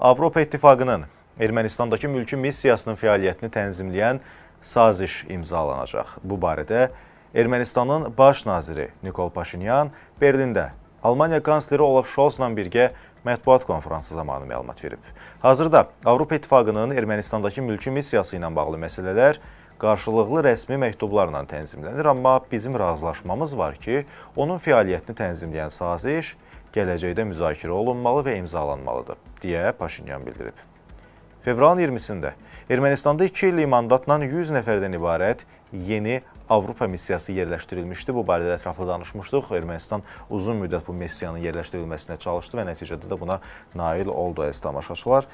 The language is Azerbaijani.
Avropa İttifaqının Ermənistandakı mülki missiyasının fəaliyyətini tənzimləyən saziş imzalanacaq. Bu barədə Ermənistanın baş naziri Nikol Paşinyan Berlində Almaniya kansleri Olaf Scholz-la birgə mətbuat konfransı zamanı məlumat verib. Hazırda Avropa İttifaqının Ermənistandakı mülki missiyası ilə bağlı məsələlər qarşılıqlı rəsmi məktublarla tənzimlənir, amma bizim razılaşmamız var ki, onun fəaliyyətini tənzimləyən saziş gələcəkdə müzakirə olunmalı və imzalanmalıdır, deyə Paşinyan bildirib. Fevralın 20-sində Ermənistanda 2 illik mandatla 100 nəfərdən ibarət yeni Avropa missiyası yerləşdirilmişdi. Bu barədə ətraflı danışmışdıq. Ermənistan uzun müddət bu missiyanın yerləşdirilməsinə çalışdı və nəticədə də buna nail oldu əziz tamaşaçılar.